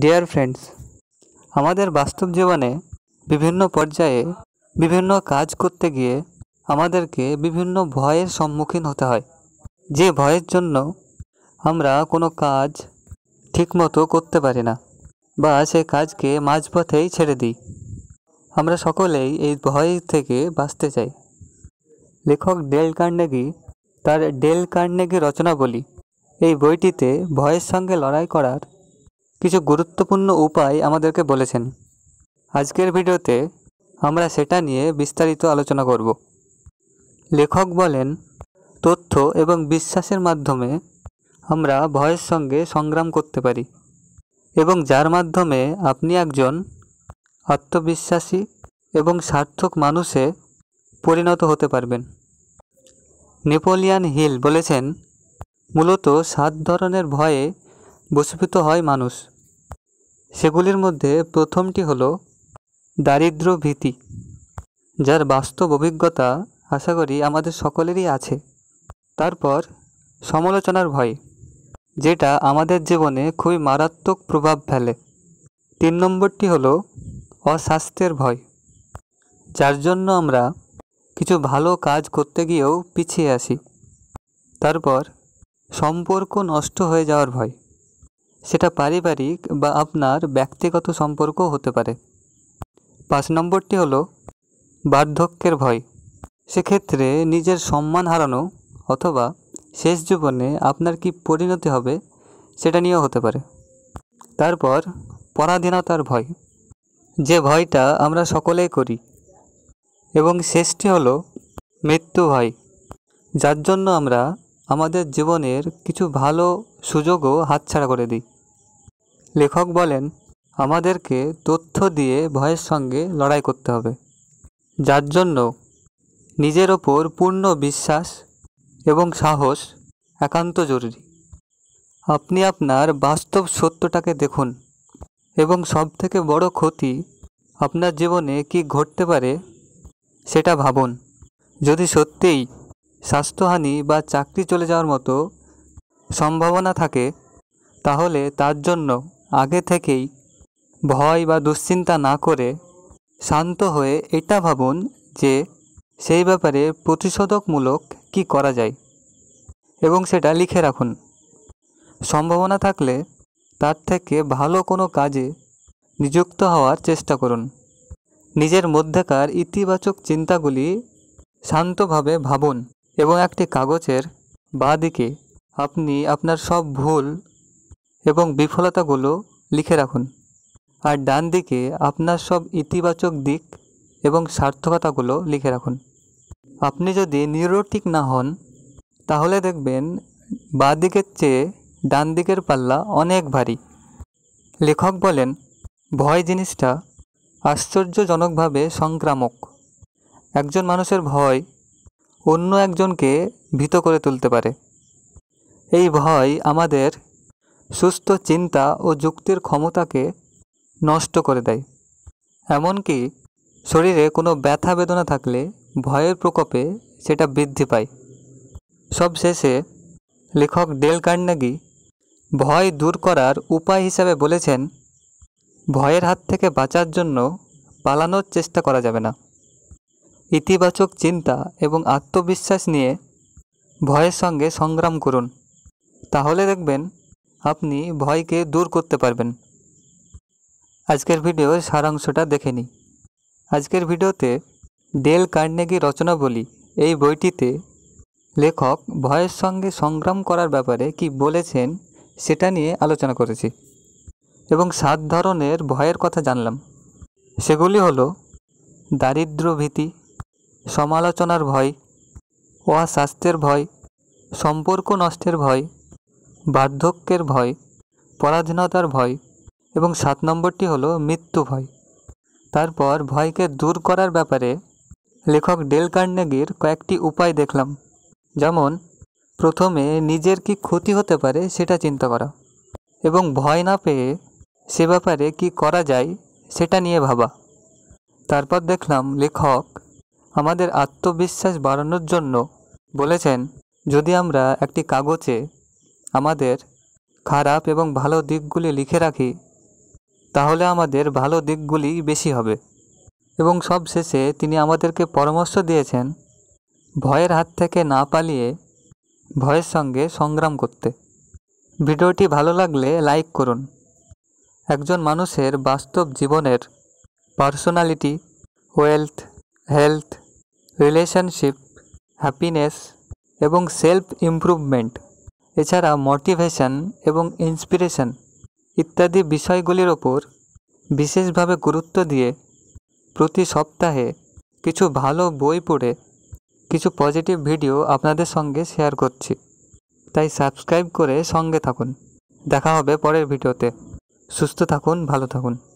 dear friends আমাদের বাস্তব জীবনে বিভিন্ন পর্যায়ে বিভিন্ন কাজ করতে গিয়ে আমাদেরকে বিভিন্ন ভয়ের সম্মুখীন হতে হয় যে ভয়ের জন্য আমরা কোনো কাজ ঠিকমতো করতে পারি না বা সে কাজকে মাঝপথেই ছেড়ে দিই আমরা সকলেই এই ভয় থেকে বাঁচতে চাই লেখক ডেল কার্নেগি তার ডেল কার্নেগি রচনা বলি এই বইটিতে ভয়ের সঙ্গে লড়াই করার কিছু গুরুত্বপূর্ণ উপায় আমাদেরকে বলেছেন আজকের ভিডিওতে আমরা সেটা নিয়ে বিস্তারিত আলোচনা করব লেখক বলেন তথ্য এবং বিশ্বাসের মাধ্যমে আমরা ভয়ের সঙ্গে সংগ্রাম করতে পারি এবং যার মাধ্যমে আপনি একজন আত্মবিশ্বাসী এবং সার্থক মানুষে পরিণত হতে পারবেন নেপোলিয়ান হিল বলেছেন মূলত সাত ধরনের ভয়ে বসীভূত হয় মানুষ সেগুলির মধ্যে প্রথমটি হল দারিদ্র ভীতি যার বাস্তব অভিজ্ঞতা আশা করি আমাদের সকলেরই আছে তারপর সমালোচনার ভয় যেটা আমাদের জীবনে খুবই মারাত্মক প্রভাব ফেলে তিন নম্বরটি হল অস্বাস্থ্যের ভয় যার জন্য আমরা কিছু ভালো কাজ করতে গিয়েও পিছিয়ে আসি তারপর সম্পর্ক নষ্ট হয়ে যাওয়ার ভয় সেটা পারিবারিক বা আপনার ব্যক্তিগত সম্পর্ক হতে পারে পাঁচ নম্বরটি হলো বার্ধক্যের ভয় সেক্ষেত্রে নিজের সম্মান হারানো অথবা শেষ জীবনে আপনার কি পরিণতি হবে সেটা নিয়েও হতে পারে তারপর পরাধীনতার ভয় যে ভয়টা আমরা সকলেই করি এবং শেষটি হল মৃত্যু ভয় যার জন্য আমরা আমাদের জীবনের কিছু ভালো সুযোগও হাতছাড়া করে দিই লেখক বলেন আমাদেরকে তথ্য দিয়ে ভয়ের সঙ্গে লড়াই করতে হবে যার জন্য নিজের ওপর পূর্ণ বিশ্বাস এবং সাহস একান্ত জরুরি আপনি আপনার বাস্তব সত্যটাকে দেখুন এবং সবথেকে বড় ক্ষতি আপনার জীবনে কি ঘটতে পারে সেটা ভাবুন যদি সত্যিই স্বাস্থ্যহানি বা চাকরি চলে যাওয়ার মতো সম্ভাবনা থাকে তাহলে তার জন্য আগে থেকেই ভয় বা দুশ্চিন্তা না করে শান্ত হয়ে এটা ভাবুন যে সেই ব্যাপারে প্রতিষেধকমূলক কি করা যায় এবং সেটা লিখে রাখুন সম্ভাবনা থাকলে তার থেকে ভালো কোনো কাজে নিযুক্ত হওয়ার চেষ্টা করুন নিজের মধ্যেকার ইতিবাচক চিন্তাগুলি শান্তভাবে ভাবুন এবং একটি কাগজের বাঁ দিকে আপনি আপনার সব ভুল এবং বিফলতাগুলো লিখে রাখুন আর ডান দিকে আপনার সব ইতিবাচক দিক এবং সার্থকতাগুলো লিখে রাখুন আপনি যদি নিউরোটিক না হন তাহলে দেখবেন বা দিকের চেয়ে ডান দিকের পাল্লা অনেক ভারী লেখক বলেন ভয় জিনিসটা আশ্চর্যজনকভাবে সংক্রামক একজন মানুষের ভয় অন্য একজনকে ভীত করে তুলতে পারে এই ভয় আমাদের সুস্থ চিন্তা ও যুক্তির ক্ষমতাকে নষ্ট করে দেয় এমনকি শরীরে কোনো ব্যথা বেদনা থাকলে ভয়ের প্রকোপে সেটা বৃদ্ধি পায় সবশেষে লেখক ডেল কার্নাগি ভয় দূর করার উপায় হিসাবে বলেছেন ভয়ের হাত থেকে বাঁচার জন্য পালানোর চেষ্টা করা যাবে না ইতিবাচক চিন্তা এবং আত্মবিশ্বাস নিয়ে ভয়ের সঙ্গে সংগ্রাম করুন তাহলে দেখবেন আপনি ভয়কে দূর করতে পারবেন আজকের ভিডিওর সারাংশটা দেখে নিই আজকের ভিডিওতে ডেল কার্নেগি বলি এই বইটিতে লেখক ভয়ের সঙ্গে সংগ্রাম করার ব্যাপারে কি বলেছেন সেটা নিয়ে আলোচনা করেছি এবং সাত ধরনের ভয়ের কথা জানলাম সেগুলি হলো দারিদ্র ভীতি সমালোচনার ভয় অস্বাস্থ্যের ভয় সম্পর্ক নষ্টের ভয় বার্ধক্যের ভয় পরাধীনতার ভয় এবং সাত নম্বরটি হলো মৃত্যু ভয় তারপর ভয়কে দূর করার ব্যাপারে লেখক ডেল কার্নেগির কয়েকটি উপায় দেখলাম যেমন প্রথমে নিজের কি ক্ষতি হতে পারে সেটা চিন্তা করা এবং ভয় না পেয়ে সে ব্যাপারে কি করা যায় সেটা নিয়ে ভাবা তারপর দেখলাম লেখক আমাদের আত্মবিশ্বাস বাড়ানোর জন্য বলেছেন যদি আমরা একটি কাগজে আমাদের খারাপ এবং ভালো দিকগুলি লিখে রাখি তাহলে আমাদের ভালো দিকগুলি বেশি হবে এবং সব শেষে তিনি আমাদেরকে পরামর্শ দিয়েছেন ভয়ের হাত থেকে না পালিয়ে ভয়ের সঙ্গে সংগ্রাম করতে ভিডিওটি ভালো লাগলে লাইক করুন একজন মানুষের বাস্তব জীবনের personality wealth health relationship happiness এবং সেলফ ইমপ্রুভমেন্ট এছাড়া মোটিভেশন এবং ইন্সপিরেশন ইত্যাদি বিষয়গুলির ওপর বিশেষভাবে গুরুত্ব দিয়ে প্রতি সপ্তাহে কিছু ভালো বই পড়ে কিছু পজিটিভ ভিডিও আপনাদের সঙ্গে শেয়ার করছি তাই সাবস্ক্রাইব করে সঙ্গে থাকুন দেখা হবে পরের ভিডিওতে সুস্থ থাকুন ভালো থাকুন